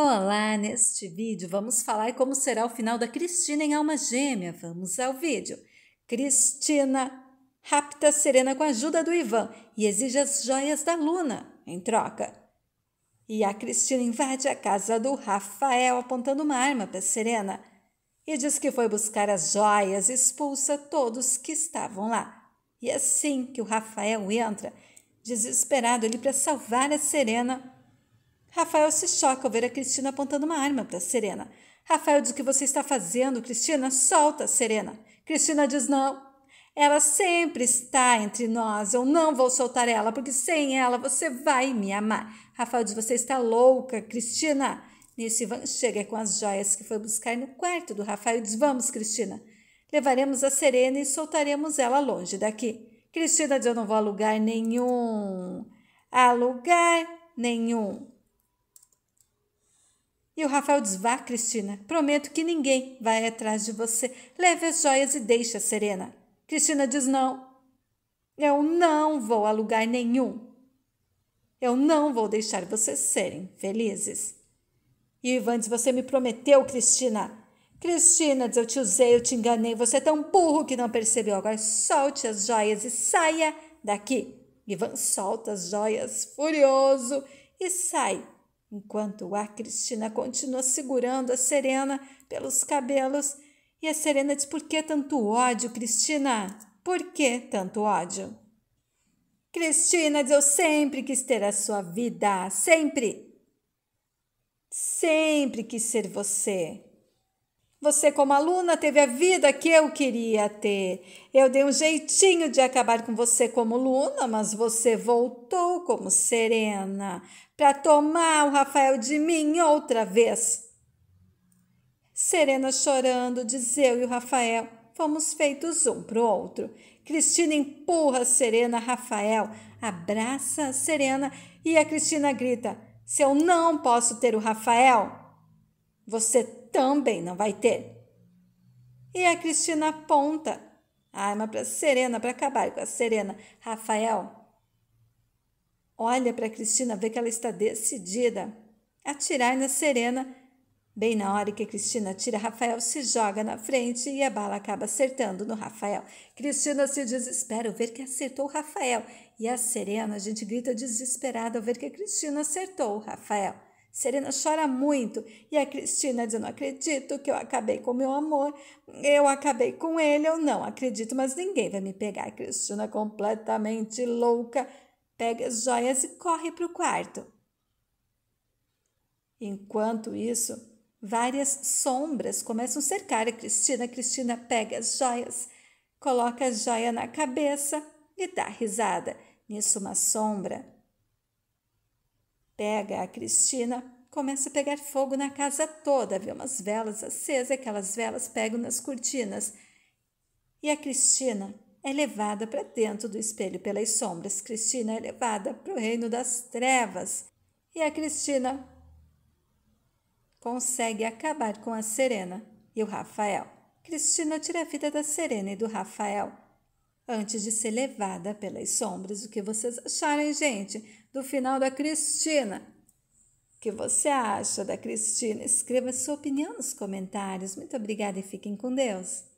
Olá, neste vídeo vamos falar como será o final da Cristina em Alma Gêmea. Vamos ao vídeo. Cristina rapta Serena com a ajuda do Ivan e exige as joias da Luna em troca. E a Cristina invade a casa do Rafael apontando uma arma para Serena e diz que foi buscar as joias e expulsa todos que estavam lá. E assim que o Rafael entra, desesperado ele para salvar a Serena, Rafael se choca ao ver a Cristina apontando uma arma para Serena. Rafael diz: O que você está fazendo, Cristina? Solta, Serena. Cristina diz: Não. Ela sempre está entre nós. Eu não vou soltar ela, porque sem ela você vai me amar. Rafael diz: Você está louca, Cristina. Nisso, Ivan chega com as joias que foi buscar no quarto do Rafael e diz: Vamos, Cristina. Levaremos a Serena e soltaremos ela longe daqui. Cristina diz: Eu não vou a lugar nenhum. A lugar nenhum. E o Rafael diz: Vá, Cristina, prometo que ninguém vai atrás de você. Leve as joias e deixa, Serena. Cristina diz: Não. Eu não vou a lugar nenhum. Eu não vou deixar vocês serem felizes. E Ivan diz: Você me prometeu, Cristina. Cristina diz: Eu te usei, eu te enganei. Você é tão burro que não percebeu. Agora solte as joias e saia daqui. Ivan solta as joias, furioso, e sai enquanto a Cristina continua segurando a Serena pelos cabelos. E a Serena diz: Por que tanto ódio, Cristina? Por que tanto ódio? Cristina diz: Eu sempre quis ter a sua vida, sempre. Sempre quis ser você. Você, como aluna, teve a vida que eu queria ter. Eu dei um jeitinho de acabar com você como Luna, mas você voltou como Serena para tomar o Rafael de mim outra vez. Serena chorando, diz eu e o Rafael. Fomos feitos um para o outro. Cristina empurra a Serena, Rafael abraça a Serena e a Cristina grita: Se eu não posso ter o Rafael, você também não vai ter. E a Cristina aponta a arma para Serena, para acabar com a Serena. Rafael olha para Cristina, vê que ela está decidida a atirar na Serena. Bem na hora que a Cristina tira, Rafael se joga na frente e a bala acaba acertando no Rafael. Cristina se desespera ao ver que acertou o Rafael. E a Serena, a gente grita desesperada ao ver que a Cristina acertou o Rafael. Serena chora muito e a Cristina diz: não acredito que eu acabei com meu amor, eu acabei com ele, eu não acredito, mas ninguém vai me pegar. A Cristina, completamente louca, pega as joias e corre para o quarto. Enquanto isso, várias sombras começam a cercar a Cristina. A Cristina pega as joias, coloca a joia na cabeça e dá risada. Nisso, uma sombra pega a Cristina, começa a pegar fogo na casa toda, vê umas velas acesas, aquelas velas pegam nas cortinas. E a Cristina é levada para dentro do espelho pelas sombras. Cristina é levada para o reino das trevas. E a Cristina consegue acabar com a Serena e o Rafael. Cristina tira a vida da Serena e do Rafael antes de ser levada pelas sombras. O que vocês acharem, gente? do final da Cristina. O que você acha da Cristina? Escreva sua opinião nos comentários. Muito obrigada e fiquem com Deus.